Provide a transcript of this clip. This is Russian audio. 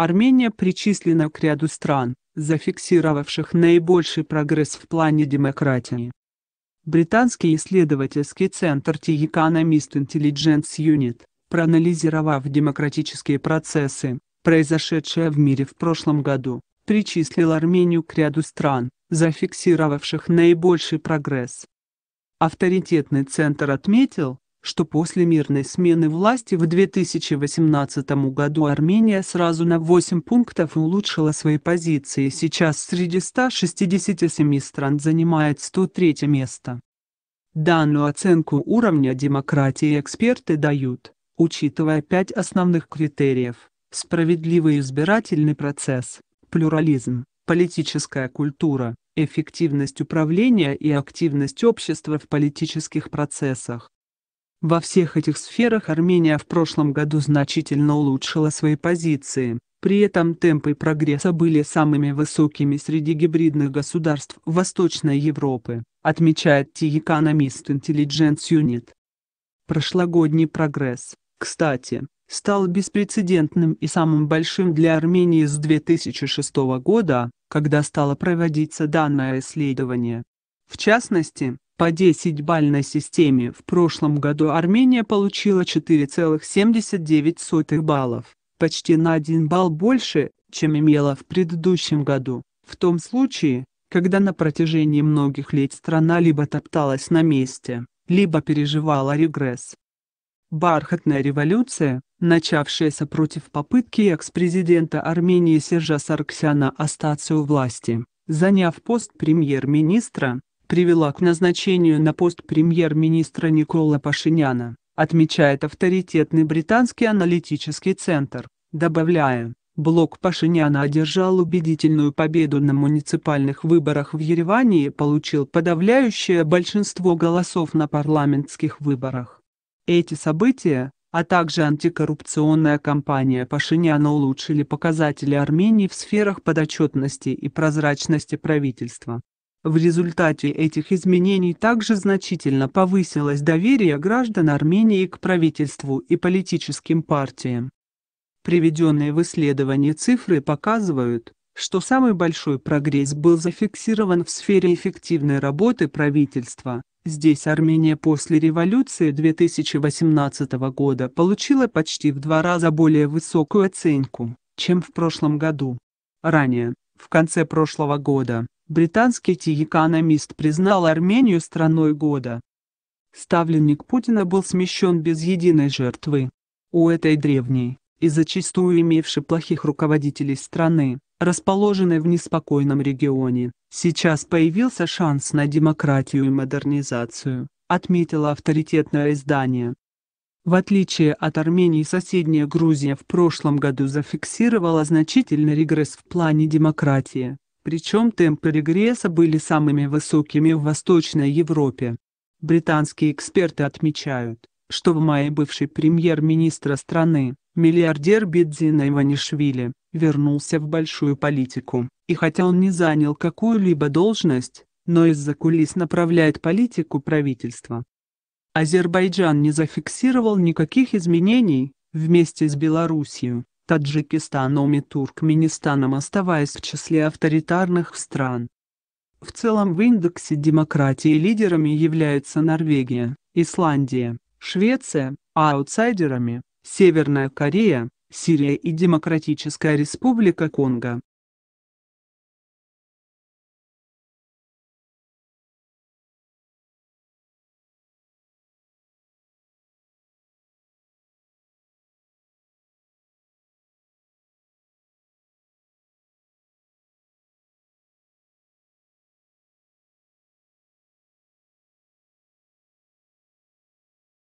Армения причислена к ряду стран, зафиксировавших наибольший прогресс в плане демократии. Британский исследовательский центр The Economist Intelligence Unit, проанализировав демократические процессы, произошедшие в мире в прошлом году, причислил Армению к ряду стран, зафиксировавших наибольший прогресс. Авторитетный центр отметил, что после мирной смены власти в 2018 году Армения сразу на 8 пунктов улучшила свои позиции сейчас среди 167 стран занимает 103 место. Данную оценку уровня демократии эксперты дают, учитывая пять основных критериев – справедливый избирательный процесс, плюрализм, политическая культура, эффективность управления и активность общества в политических процессах, во всех этих сферах Армения в прошлом году значительно улучшила свои позиции. При этом темпы прогресса были самыми высокими среди гибридных государств Восточной Европы, отмечает The Economist Intelligence Unit. Прошлогодний прогресс, кстати, стал беспрецедентным и самым большим для Армении с 2006 года, когда стало проводиться данное исследование. В частности, по 10-бальной системе в прошлом году Армения получила 4,79 баллов, почти на 1 балл больше, чем имела в предыдущем году. В том случае, когда на протяжении многих лет страна либо топталась на месте, либо переживала регресс. Бархатная революция, начавшаяся против попытки экс-президента Армении Сержа Сарксяна остаться у власти, заняв пост премьер-министра, привела к назначению на пост премьер-министра Никола Пашиняна, отмечает авторитетный британский аналитический центр, добавляя, блок Пашиняна одержал убедительную победу на муниципальных выборах в Ереване и получил подавляющее большинство голосов на парламентских выборах. Эти события, а также антикоррупционная кампания Пашиняна улучшили показатели Армении в сферах подотчетности и прозрачности правительства. В результате этих изменений также значительно повысилось доверие граждан Армении к правительству и политическим партиям. Приведенные в исследовании цифры показывают, что самый большой прогресс был зафиксирован в сфере эффективной работы правительства. Здесь Армения после революции 2018 года получила почти в два раза более высокую оценку, чем в прошлом году. Ранее, в конце прошлого года, британский ти-экономист признал Армению страной года. Ставленник Путина был смещен без единой жертвы. У этой древней, и зачастую имевшей плохих руководителей страны, расположенной в неспокойном регионе, сейчас появился шанс на демократию и модернизацию, отметило авторитетное издание. В отличие от Армении, соседняя Грузия в прошлом году зафиксировала значительный регресс в плане демократии, причем темпы регресса были самыми высокими в Восточной Европе. Британские эксперты отмечают, что в мае бывший премьер-министра страны, миллиардер Бедзина Иванишвили, вернулся в большую политику, и хотя он не занял какую-либо должность, но из-за кулис направляет политику правительства. Азербайджан не зафиксировал никаких изменений, вместе с Белоруссией, Таджикистаном и Туркменистаном оставаясь в числе авторитарных стран. В целом в индексе демократии лидерами являются Норвегия, Исландия, Швеция, а аутсайдерами – Северная Корея, Сирия и Демократическая Республика Конго.